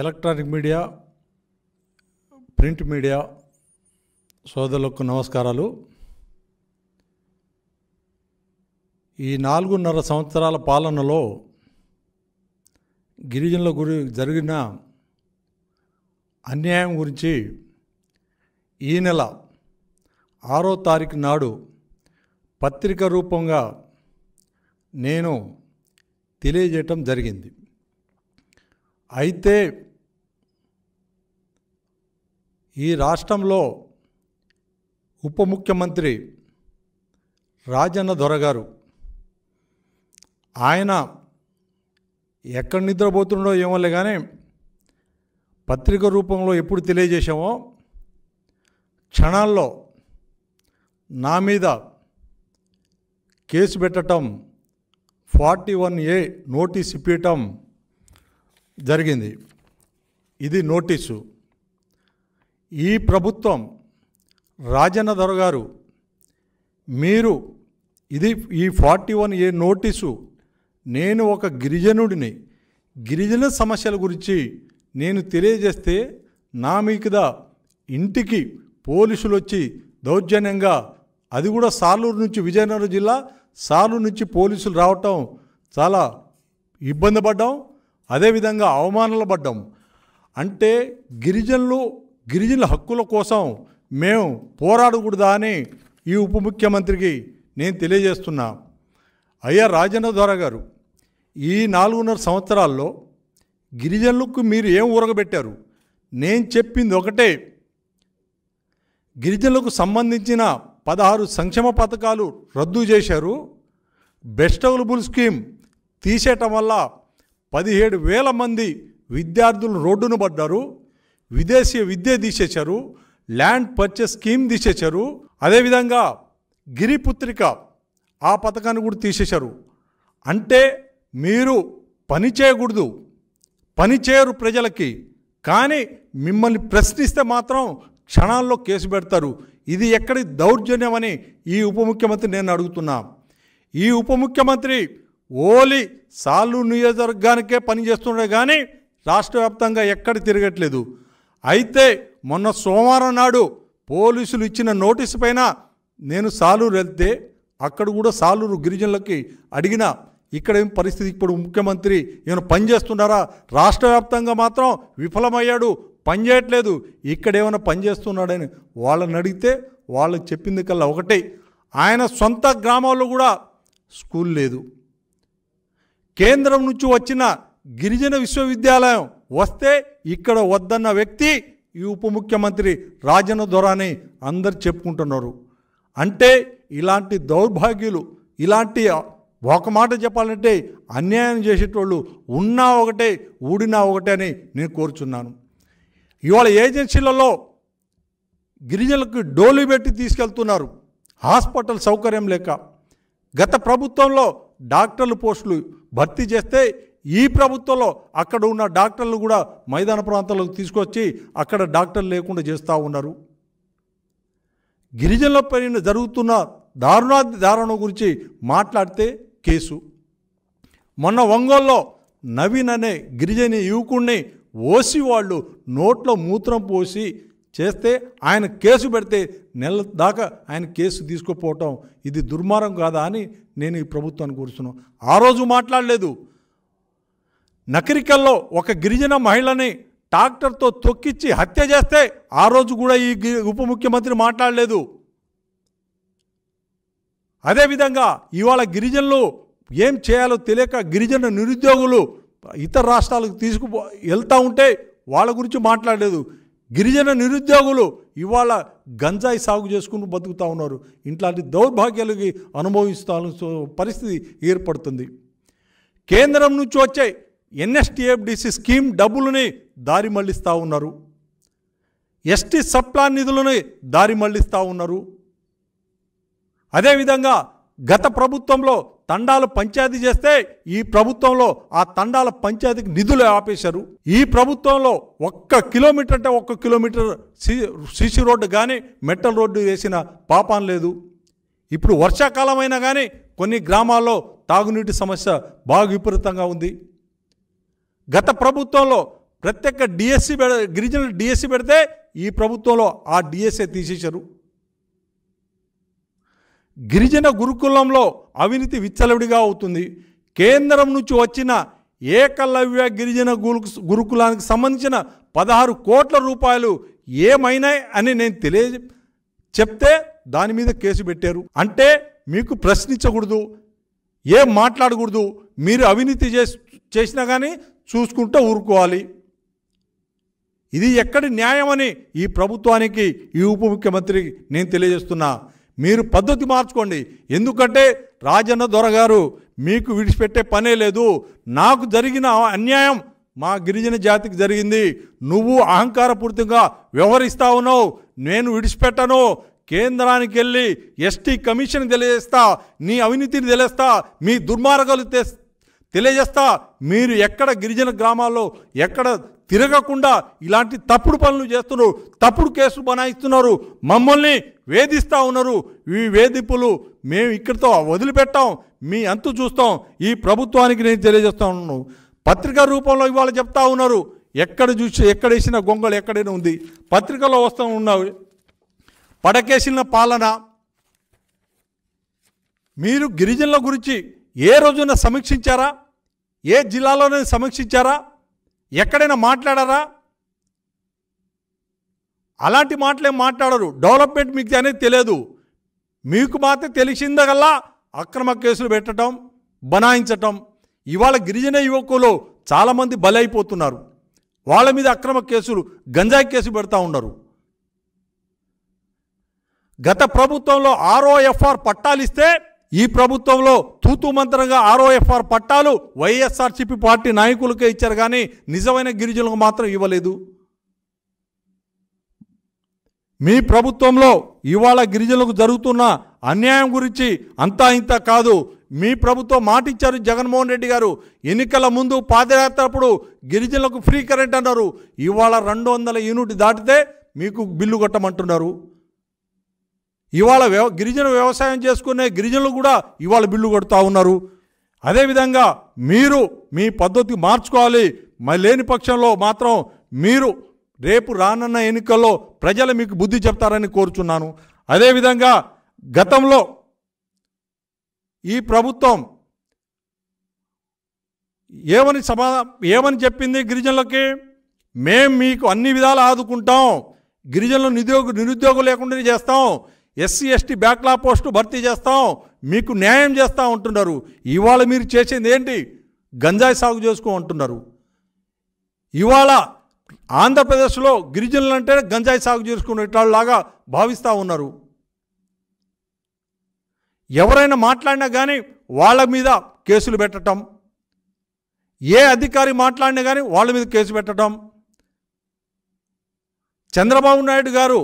electronic media print media సోదరులకు నమస్కారాలు ఈ నాలుగున్నర సంవత్సరాల పాలనలో గిరిజనుల గురి జరిగిన అన్యాయం గురించి ఈ నెల ఆరో తారీఖు నాడు పత్రిక రూపంగా నేను తెలియజేయటం జరిగింది అయితే ఈ రాష్ట్రంలో ఉప ముఖ్యమంత్రి రాజన్న దొరగారు ఆయన ఎక్కడ నిద్రపోతుండో ఏమో కానీ పత్రిక రూపంలో ఎప్పుడు తెలియజేశామో క్షణాల్లో నా మీద కేసు పెట్టడం ఫార్టీ వన్ ఏ నోటీస్ ఇప్పించటం జరిగింది ఇది నోటీసు ఈ ప్రభుత్వం రాజన్న దొర గారు మీరు ఇది ఈ ఫార్టీ వన్ ఏ నోటీసు నేను ఒక గిరిజనుడిని గిరిజన సమస్యల గురించి నేను తెలియజేస్తే నా మీద ఇంటికి పోలీసులు వచ్చి దౌర్జన్యంగా అది కూడా సాలూరు నుంచి విజయనగరం జిల్లా సాలూరు నుంచి పోలీసులు రావటం చాలా ఇబ్బంది పడ్డాం అదేవిధంగా అవమానాలు పడ్డం అంటే గిరిజనులు గిరిజనుల హక్కుల కోసం మేము పోరాడకూడదా అని ఈ ఉప ముఖ్యమంత్రికి నేను తెలియజేస్తున్నా అయ్యా రాజేంద్ర ద్వారా గారు ఈ నాలుగున్నర సంవత్సరాల్లో గిరిజనులకు మీరు ఏం ఊరగబెట్టారు నేను చెప్పింది ఒకటే గిరిజనులకు సంబంధించిన పదహారు సంక్షేమ పథకాలు రద్దు చేశారు బెస్ట్ అవైలబుల్ స్కీమ్ తీసేయటం వల్ల పదిహేడు వేల మంది విద్యార్థులు రోడ్డును పడ్డారు విదేశీ విద్య తీసేశారు ల్యాండ్ పర్చేస్ స్కీమ్ తీసేశారు అదేవిధంగా గిరిపుత్రిక ఆ పథకాన్ని కూడా తీసేశారు అంటే మీరు పని చేయకూడదు పని చేయరు ప్రజలకి కానీ మిమ్మల్ని ప్రశ్నిస్తే మాత్రం క్షణాల్లో కేసు పెడతారు ఇది ఎక్కడి దౌర్జన్యమని ఈ ఉప ముఖ్యమంత్రి నేను అడుగుతున్నా ఈ ఉప ముఖ్యమంత్రి ఓలి సాలు నియోజకవర్గానికే పనిచేస్తుండే కానీ రాష్ట్ర వ్యాప్తంగా ఎక్కడ తిరగట్లేదు అయితే మొన్న సోమవారం నాడు పోలీసులు ఇచ్చిన నోటీసు పైన నేను సాలూరు వెళ్తే అక్కడ కూడా సాలూరు గిరిజనులకి అడిగిన ఇక్కడ ఏం పరిస్థితి ఇప్పుడు ముఖ్యమంత్రి ఏమైనా పనిచేస్తున్నారా రాష్ట్ర వ్యాప్తంగా మాత్రం విఫలమయ్యాడు పనిచేయట్లేదు ఇక్కడ ఏమైనా పనిచేస్తున్నాడని వాళ్ళని అడిగితే వాళ్ళు చెప్పింది కల్లా ఒకటే ఆయన సొంత గ్రామాల్లో కూడా స్కూల్ లేదు కేంద్రం నుంచి వచ్చిన గిరిజన విశ్వవిద్యాలయం వస్తే ఇక్కడ వద్దన్న వ్యక్తి ఈ ఉప ముఖ్యమంత్రి రాజన దొరని అందరు చెప్పుకుంటున్నారు అంటే ఇలాంటి దౌర్భాగ్యులు ఇలాంటి ఒక మాట చెప్పాలంటే అన్యాయం చేసేటోళ్ళు ఉన్నా ఒకటే ఊడినా ఒకటే అని నేను కోరుచున్నాను ఇవాళ ఏజెన్సీలలో గిరిజనులకు డోలు పెట్టి తీసుకెళ్తున్నారు హాస్పిటల్ సౌకర్యం లేక గత ప్రభుత్వంలో డాక్టర్లు పోస్టులు భర్తీ చేస్తే ఈ ప్రభుత్వంలో అక్కడ ఉన్న డాక్టర్లు కూడా మైదాన ప్రాంతాలకు తీసుకొచ్చి అక్కడ డాక్టర్లు లేకుండా చేస్తూ ఉన్నారు గిరిజనుల పైన జరుగుతున్న దారుణాది దారుణం గురించి మాట్లాడితే కేసు మొన్న ఒంగోల్లో నవీన్ అనే గిరిజన యువకుడిని ఓసి వాళ్ళు నోట్లో మూత్రం పోసి చేస్తే ఆయన కేసు పెడితే నెల దాకా ఆయన కేసు తీసుకుపోవటం ఇది దుర్మారం కాదా అని నేను ఈ ప్రభుత్వాన్ని కూర్చున్నాను ఆ రోజు మాట్లాడలేదు నకరికల్లో ఒక గిరిజన మహిళని ట్రాక్టర్తో తొక్కిచ్చి హత్య చేస్తే ఆ రోజు కూడా ఈ ఉప ముఖ్యమంత్రి మాట్లాడలేదు అదేవిధంగా ఇవాళ గిరిజనులు ఏం చేయాలో తెలియక గిరిజన నిరుద్యోగులు ఇతర రాష్ట్రాలకు తీసుకుపో వెళ్తూ ఉంటే వాళ్ళ గురించి మాట్లాడలేదు గిరిజన నిరుద్యోగులు ఇవాళ గంజాయి సాగు చేసుకుంటూ బతుకుతూ ఉన్నారు ఇట్లాంటి దౌర్భాగ్యాలకి అనుభవిస్తాల్సిన పరిస్థితి ఏర్పడుతుంది కేంద్రం నుంచి వచ్చే ఎన్ఎస్టీఎఫ్డిసి స్కీమ్ డబ్బులని దారి మళ్లిస్తూ ఉన్నారు ఎస్టీ సప్లా నిధులని దారి మళ్లిస్తూ ఉన్నారు అదేవిధంగా గత ప్రభుత్వంలో తండాల పంచాయతీ చేస్తే ఈ ప్రభుత్వంలో ఆ తండాల పంచాయతీకి నిధులు ఆపేశారు ఈ ప్రభుత్వంలో ఒక్క కిలోమీటర్ అంటే ఒక్క కిలోమీటర్ సిసి రోడ్డు కానీ మెట్టల్ రోడ్డు వేసిన పాపం లేదు ఇప్పుడు వర్షాకాలం అయినా కానీ కొన్ని గ్రామాల్లో తాగునీటి సమస్య బాగా విపరీతంగా ఉంది గత ప్రభుత్వంలో ప్రత్యేక డిఎస్సి గిరిజనులు డిఎస్సి పెడితే ఈ ప్రభుత్వంలో ఆ డిఎస్ఏ తీసేశారు గిరిజన గురుకులంలో అవినీతి విచ్చలవిడిగా అవుతుంది కేంద్రం నుంచి వచ్చిన ఏకలవ్య గిరిజన గురు గురుకులానికి సంబంధించిన పదహారు కోట్ల రూపాయలు ఏమైనాయి అని నేను తెలియ చెప్తే దాని మీద కేసు పెట్టారు అంటే మీకు ప్రశ్నించకూడదు ఏం మాట్లాడకూడదు మీరు అవినీతి చేసినా కానీ చూసుకుంటూ ఊరుకోవాలి ఇది ఎక్కడి న్యాయమని ఈ ప్రభుత్వానికి ఈ ఉప ముఖ్యమంత్రి నేను తెలియజేస్తున్నా మీరు పద్ధతి మార్చుకోండి ఎందుకంటే రాజన్న దొరగారు మీకు విడిచిపెట్టే పనే లేదు నాకు జరిగిన అన్యాయం మా గిరిజన జాతికి జరిగింది నువ్వు అహంకారపూర్తిగా వ్యవహరిస్తా ఉన్నావు నేను విడిచిపెట్టను కేంద్రానికి వెళ్ళి ఎస్టీ కమిషన్ తెలియజేస్తా నీ అవినీతిని తెలియస్తా మీ దుర్మార్గాలు తెలియజేస్తా మీరు ఎక్కడ గిరిజన గ్రామాల్లో ఎక్కడ తిరగకుండా ఇలాంటి తప్పుడు పనులు చేస్తున్నారు తప్పుడు కేసులు బనాయిస్తున్నారు మమ్మల్ని వేధిస్తూ ఉన్నారు ఈ వేధింపులు మేము ఇక్కడితో వదిలిపెట్టాం మీ అంతు చూస్తాం ఈ ప్రభుత్వానికి నేను తెలియజేస్తా ఉన్నాను పత్రికా రూపంలో ఇవాళ చెప్తా ఉన్నారు ఎక్కడ చూసి ఎక్కడేసిన గొంగళ ఎక్కడైనా ఉంది పత్రికలో వస్తూ ఉన్నావు పడకేసిన పాలన మీరు గిరిజనుల గురించి ఏ రోజున సమీక్షించారా ఏ జిల్లాలోనే సమీక్షించారా ఎక్కడైనా మాట్లాడారా అలాంటి మాటలే మాట్లాడరు డెవలప్మెంట్ మీకు అనేది తెలియదు మీకు మాత్రం తెలిసిందగల్లా అక్రమ కేసులు పెట్టడం బనాయించటం ఇవాళ గిరిజన యువకులు చాలామంది బలైపోతున్నారు వాళ్ళ మీద అక్రమ కేసులు గంజాయి కేసు పెడతా ఉన్నారు గత ప్రభుత్వంలో ఆర్ఓఎఫ్ఆర్ పట్టాలిస్తే ఈ ప్రభుత్వంలో తూతు మంత్రంగా ఆర్ఓఎఫ్ఆర్ పట్టాలు వైఎస్ఆర్సీపీ పార్టీ నాయకులకే ఇచ్చారు కానీ నిజమైన గిరిజనులకు మాత్రం ఇవ్వలేదు మీ ప్రభుత్వంలో ఇవాళ గిరిజనులకు జరుగుతున్న అన్యాయం గురించి అంతా ఇంత కాదు మీ ప్రభుత్వం మాటిచ్చారు జగన్మోహన్ రెడ్డి గారు ఎన్నికల ముందు పాదయాత్రప్పుడు గిరిజనులకు ఫ్రీ కరెంట్ అన్నారు ఇవాళ రెండు వందల యూనిట్ దాటితే మీకు బిల్లు కట్టమంటున్నారు ఇవాళ వ్యవ గిరిజన వ్యవసాయం చేసుకునే గిరిజనులు కూడా ఇవాళ బిల్లు కొడుతూ ఉన్నారు అదేవిధంగా మీరు మీ పద్ధతి మార్చుకోవాలి లేని పక్షంలో మాత్రం మీరు రేపు రానున్న ఎన్నికల్లో ప్రజలు మీకు బుద్ధి చెప్తారని కోరుచున్నాను అదేవిధంగా గతంలో ఈ ప్రభుత్వం ఏమని సమా ఏమని చెప్పింది గిరిజనులకి మేము మీకు అన్ని విధాలు ఆదుకుంటాం గిరిజనులు నిరుద్యోగ నిరుద్యోగం లేకుండా చేస్తాం ఎస్సీ ఎస్టీ బ్యాక్లా పోస్టు భర్తీ చేస్తాం మీకు న్యాయం చేస్తూ ఉంటున్నారు ఇవాళ మీరు చేసింది ఏంటి గంజాయి సాగు చేసుకో అంటున్నారు ఇవాళ ఆంధ్రప్రదేశ్లో గిరిజనులు అంటే గంజాయి సాగు చేసుకునేటలాగా భావిస్తూ ఉన్నారు ఎవరైనా మాట్లాడినా కానీ వాళ్ళ మీద కేసులు పెట్టడం ఏ అధికారి మాట్లాడినా కానీ వాళ్ళ మీద కేసు పెట్టడం చంద్రబాబు నాయుడు గారు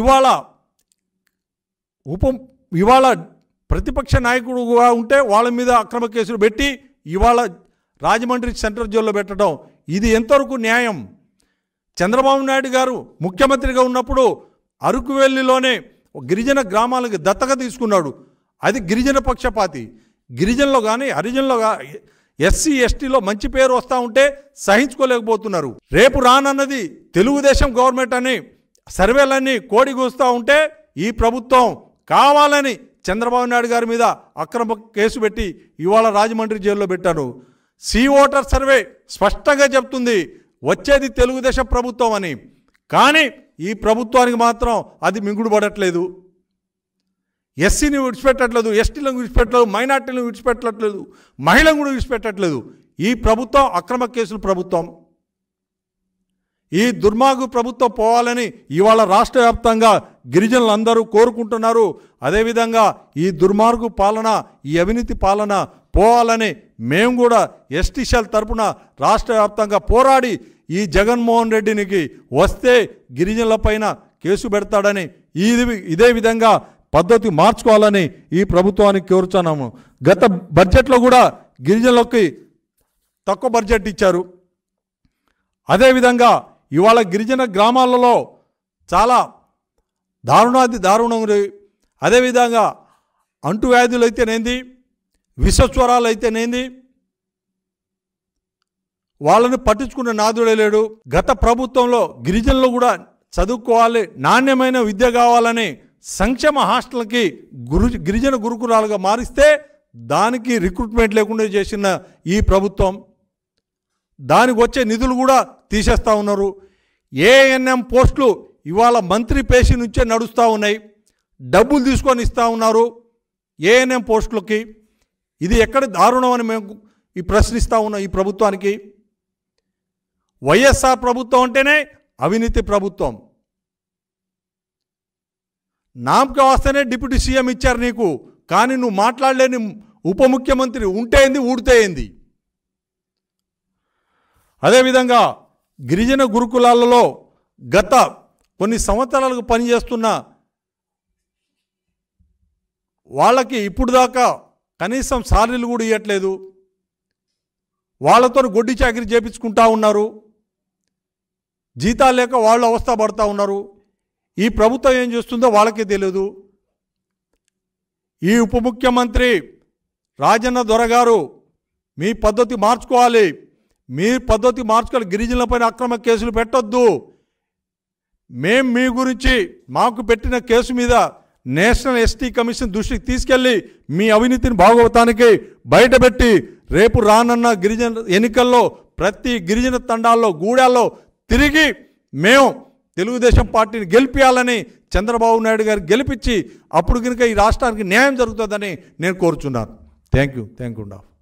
ఇవాళ ఉప ఇవాళ ప్రతిపక్ష నాయకుడుగా ఉంటే వాళ్ళ మీద అక్రమ కేసులు పెట్టి ఇవాళ రాజమండ్రి సెంట్రల్ జైల్లో పెట్టడం ఇది ఎంతవరకు న్యాయం చంద్రబాబు నాయుడు గారు ముఖ్యమంత్రిగా ఉన్నప్పుడు అరకువెల్లిలోనే గిరిజన గ్రామాలకు దత్తక తీసుకున్నాడు అది గిరిజన పక్షపాతి గిరిజనలో కానీ హరిజనలో ఎస్సీ ఎస్టీలో మంచి పేరు వస్తూ ఉంటే సహించుకోలేకపోతున్నారు రేపు రానన్నది తెలుగుదేశం గవర్నమెంట్ అని సర్వేలన్నీ కోడి కూస్తూ ఉంటే ఈ ప్రభుత్వం కావాలని చంద్రబాబు నాయుడు గారి మీద అక్రమ కేసు పెట్టి ఇవాళ రాజమండ్రి జైల్లో పెట్టారు సీ ఓటర్ సర్వే స్పష్టంగా చెప్తుంది వచ్చేది తెలుగుదేశం ప్రభుత్వం అని కానీ ఈ ప్రభుత్వానికి మాత్రం అది మింగుడు పడట్లేదు ఎస్సీని విడిచిపెట్టట్లేదు ఎస్టీలను విడిచిపెట్టలేదు మైనార్టీలను విడిచిపెట్టట్లేదు మహిళలను కూడా విడిచిపెట్టట్లేదు ఈ ప్రభుత్వం అక్రమ కేసులు ప్రభుత్వం ఈ దుర్మార్గు ప్రభుత్వం పోవాలని ఇవాళ రాష్ట్ర వ్యాప్తంగా గిరిజనులు అందరూ కోరుకుంటున్నారు అదేవిధంగా ఈ దుర్మార్గు పాలన ఈ అవినీతి పాలన పోవాలని మేము కూడా ఎస్టీసీఎల్ తరపున రాష్ట్ర వ్యాప్తంగా పోరాడి ఈ జగన్మోహన్ రెడ్డినికి వస్తే గిరిజనుల పైన కేసు పెడతాడని ఇది ఇదే విధంగా పద్ధతి మార్చుకోవాలని ఈ ప్రభుత్వానికి కోరుచున్నాము గత బడ్జెట్లో కూడా గిరిజనులకి తక్కువ బడ్జెట్ ఇచ్చారు అదేవిధంగా ఇవాళ గిరిజన గ్రామాలలో చాలా దారుణాది దారుణములు అదేవిధంగా అంటువ్యాధులు అయితేనేంది విశ్వస్వరాలు అయితేనేంది వాళ్ళని పట్టించుకున్న నాదుడే లేడు గత ప్రభుత్వంలో గిరిజనులు కూడా చదువుకోవాలి నాణ్యమైన విద్య కావాలని సంక్షేమ హాస్టల్కి గురు గిరిజన గురుకులాలుగా మారిస్తే దానికి రిక్రూట్మెంట్ లేకుండా చేసిన ఈ ప్రభుత్వం దానికి వచ్చే నిధులు కూడా తీసేస్తూ ఉన్నారు ఏఎన్ఎం పోస్టులు ఇవాళ మంత్రి పేసి నుంచే నడుస్తూ ఉన్నాయి డబ్బులు తీసుకొని ఇస్తూ ఉన్నారు ఏఎన్ఎం పోస్టులకి ఇది ఎక్కడ దారుణం అని మేము ఈ ప్రశ్నిస్తూ ఉన్నాం ఈ ప్రభుత్వానికి వైఎస్ఆర్ ప్రభుత్వం అంటేనే అవినీతి ప్రభుత్వం నామక వస్తేనే డిప్యూటీ సీఎం ఇచ్చారు నీకు కానీ నువ్వు మాట్లాడలేని ఉప ముఖ్యమంత్రి ఉంటేంది ఏంది అదేవిధంగా గిరిజన గురుకులాలలో గత కొన్ని సంవత్సరాలకు పనిచేస్తున్న వాళ్ళకి ఇప్పుడు దాకా కనీసం సాలరీలు కూడా ఇవ్వట్లేదు వాళ్ళతో గొడ్డి చాకరీ చేపించుకుంటా ఉన్నారు జీతాలు లేక వాళ్ళు అవస్థ పడుతూ ఉన్నారు ఈ ప్రభుత్వం ఏం చేస్తుందో వాళ్ళకే తెలియదు ఈ ఉప ముఖ్యమంత్రి రాజన్న దొరగారు మీ పద్ధతి మార్చుకోవాలి మీ పద్ధతి మార్చుకోవాలి గిరిజనులపైన అక్రమ కేసులు పెట్టొద్దు మేం మీ గురించి మాకు పెట్టిన కేసు మీద నేషనల్ ఎస్టీ కమిషన్ దృష్టికి తీసుకెళ్ళి మీ అవినీతిని భాగవతానికి బయటపెట్టి రేపు రానన్న గిరిజన ఎన్నికల్లో ప్రతి గిరిజన తండాల్లో గూడాల్లో తిరిగి మేము తెలుగుదేశం పార్టీని గెలిపించాలని చంద్రబాబు నాయుడు గారు గెలిపించి అప్పుడు కనుక ఈ రాష్ట్రానికి న్యాయం జరుగుతుందని నేను కోరుచున్నాను థ్యాంక్ యూ థ్యాంక్ యూ